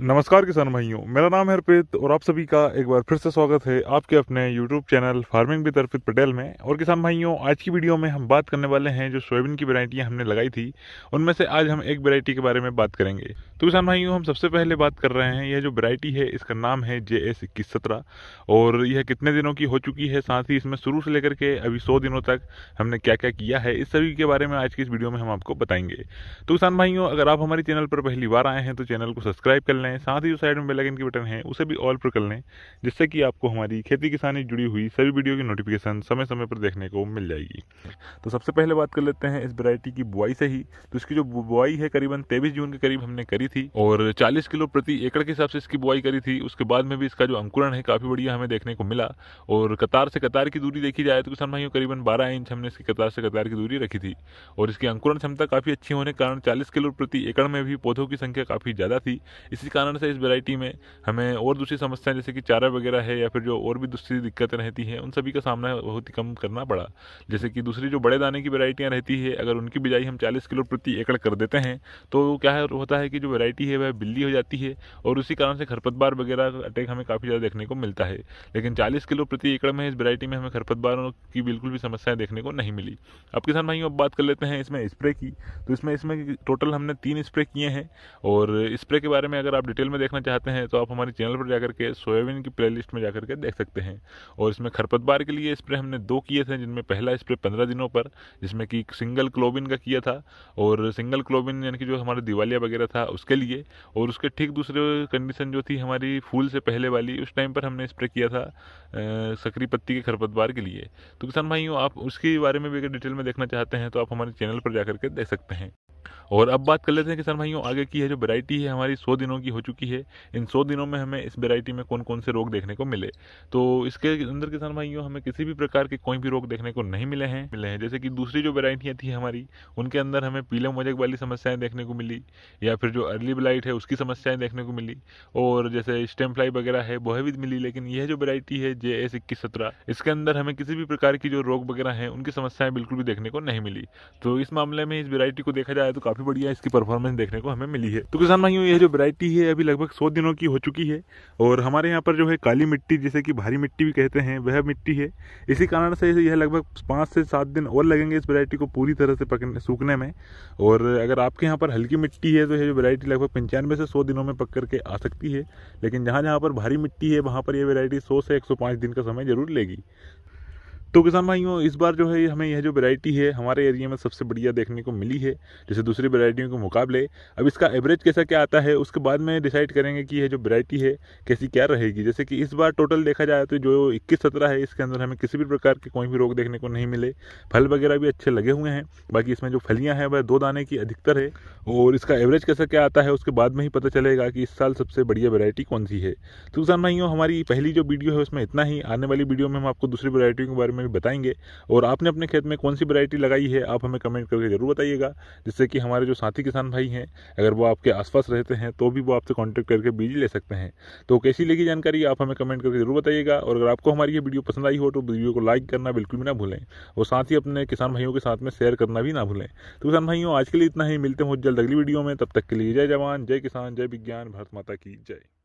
नमस्कार किसान भाइयों मेरा नाम है हरप्रीत और आप सभी का एक बार फिर से स्वागत है आपके अपने YouTube channel farming with Arpit Patel में और किसान भाइयों आज की वीडियो में हम बात करने वाले हैं जो सोयाबीन की वेरायटियाँ हमने लगाई थी उनमें से आज हम एक वैरायटी के बारे में बात करेंगे तो किसान भाइयों हम सबसे पहले बात कर रहे हैं यह जो वैरायटी है इसका नाम है जे एस इक्कीस सत्रह और यह कितने दिनों की हो चुकी है साथ ही इसमें शुरू से लेकर के अभी सौ दिनों तक हमने क्या क्या किया है इस सभी के बारे में आज की इस वीडियो में हम आपको बताएंगे तो किसान भाइयों अगर आप हमारे चैनल पर पहली बार आए हैं तो चैनल को सब्सक्राइब कर लें साथ ही जो साइड में बेलाइन के बटन है उसे भी ऑल पर कर लें जिससे कि आपको हमारी खेती किसानी जुड़ी हुई सभी वीडियो की नोटिफिकेशन समय समय पर देखने को मिल जाएगी तो सबसे पहले बात कर लेते हैं इस वरायटी की बुआई से ही तो इसकी जो बुआई है करीबन तेईस जून के करीब हमने करी दी थी और चालीस किलो प्रति एकड़ के हिसाब से इसकी बुआई करी थी उसके बाद में भी इसका जो अंकुरण है काफी बढ़िया हमें देखने को मिला और कतार से कतार की दूरी देखी जाए तो किसान भाइयों करीबन बारह इंच हमने इसकी कतार से कतार की दूरी रखी थी और इसकी अंकुरण क्षमता काफी अच्छी होने के कारण चालीस किलो प्रति एकड़ में भी पौधों की संख्या काफी ज्यादा थी इसी कारण से इस वेरायटी में हमें और दूसरी समस्याएं जैसे कि चारा वगैरह है या फिर जो और भी दूसरी दिक्कतें रहती हैं उन सभी का सामना बहुत ही कम करना पड़ा जैसे कि दूसरी जो बड़े दाने की वेरायटियाँ रहती है अगर उनकी बिजाई हम चालीस किलो प्रति एकड़ कर देते हैं तो क्या होता है कि जो वैरायटी है वह बिल्ली हो जाती है और उसी कारण से खरपतवार वगैरह अटैक हमें काफ़ी ज़्यादा देखने को मिलता है लेकिन चालीस किलो प्रति एकड़ में इस वैरायटी में हमें खरपतवारों की बिल्कुल भी समस्याएं देखने को नहीं मिली अब किसान भाइयों अब बात कर लेते हैं इसमें स्प्रे की तो इसमें इसमें टोटल हमने तीन स्प्रे किए हैं और स्प्रे के बारे में अगर आप डिटेल में देखना चाहते हैं तो आप हमारे चैनल पर जाकर के सोयाबीन की प्ले में जाकर के देख सकते हैं और इसमें खरपतवार के लिए स्प्रे हमने दो किए थे जिनमें पहला स्प्रे पंद्रह दिनों पर जिसमें कि सिंगल क्लोबिन का किया था और सिंगल क्लोबिन यानी कि जो हमारे दिवालिया वगैरह था उसके उसके लिए और उसके ठीक दूसरे कंडीशन जो थी हमारी फूल से पहले वाली उस टाइम पर हमने स्प्रे किया था सकरी पत्ती के खरपतवार के लिए तो किसान भाइयों आप उसके बारे में भी अगर डिटेल में देखना चाहते हैं तो आप हमारे चैनल पर जा करके देख सकते हैं और अब बात कर लेते हैं किसान भाइयों आगे की है जो वैरायटी है हमारी सौ दिनों की हो चुकी है इन सौ दिनों में हमें इस वैरायटी में कौन कौन से रोग देखने को मिले तो इसके अंदर किसान भाइयों हमें किसी भी प्रकार के कोई भी रोग देखने को नहीं मिले हैं मिले हैं जैसे कि दूसरी जो वैरायटियाँ थी हमारी उनके अंदर हमें पीले मोजक वाली समस्याएं देखने को मिली या फिर जो अर्ली ब्लाइट है उसकी समस्याएं देखने को मिली और जैसे स्टेम फ्लाई वगैरह है वह भी मिली लेकिन यह जो वेरायटी है जे एस इक्कीस सत्रह इसके अंदर हमें किसी भी प्रकार की जो रोग वगैरह हैं उनकी समस्याएं बिल्कुल भी देखने को नहीं मिली तो इस मामले में इस वेरायटी को देखा जाए तो काफी बढ़िया इसकी परफॉर्मेंस देखने को हमें मिली है तो किसान भाइयों यह जो वेरायटी है अभी लगभग सौ दिनों की हो चुकी है और हमारे यहाँ पर जो है काली मिट्टी जिसे की भारी मिट्टी भी कहते हैं वह मिट्टी है इसी कारण से यह लगभग पांच से सात दिन और लगेंगे इस वेरायटी को पूरी तरह से पकने सूखने में और अगर आपके यहाँ पर हल्की मिट्टी है तो यह जो वेरायटी लगभग पंचानवे से सौ दिनों में पक करके आ सकती है लेकिन जहाँ जहाँ पर भारी मिट्टी है वहाँ पर यह वेरायटी सौ से एक दिन का समय जरूर लेगी तो किसान भाइयों इस बार जो है हमें यह जो वैरायटी है हमारे एरिया में सबसे बढ़िया देखने को मिली है जैसे दूसरी वैरायटियों के मुकाबले अब इसका एवरेज कैसा क्या आता है उसके बाद में डिसाइड करेंगे कि यह जो वैरायटी है कैसी क्या रहेगी जैसे कि इस बार टोटल देखा जाए तो जो इक्कीस सत्रह है इसके अंदर हमें किसी भी प्रकार के कोई भी रोग देखने को नहीं मिले फल वगैरह भी अच्छे लगे हुए हैं बाकी इसमें जो फलियाँ हैं वह दो दाने की अधिकतर है और इसका एवरेज कैसा क्या आता है उसके बाद में ही पता चलेगा कि इस साल सबसे बढ़िया वैरायटी कौन सी है तो किसान भाइयों हमारी पहली जो वीडियो है उसमें इतना ही आने वाली वीडियो में हम आपको दूसरी वैरायटियों के बारे में में भी बताएंगे और आपने अपने खेत में कौन सी वैरायटी लगाई है आप हमें कमेंट करके ज़रूर बताइएगा जिससे कि हमारे जो साथी किसान भाई हैं अगर वो आपके आसपास रहते हैं तो भी वो आपसे कॉन्टैक्ट करके बीज ले सकते हैं तो कैसी लगी जानकारी आप हमें कमेंट करके ज़रूर बताइएगा और अगर आपको हमारी ये वीडियो पसंद आई हो तो वीडियो को लाइक करना बिल्कुल भी ना भूलें और साथ ही अपने किसान भाइयों के साथ में शेयर करना भी ना भूलें तो किसान भाइयों आज के लिए इतना ही मिलते हैं जल्द अगली वीडियो में तब तक के लिए जय जवान जय किसान जय विज्ञान भारत माता की जय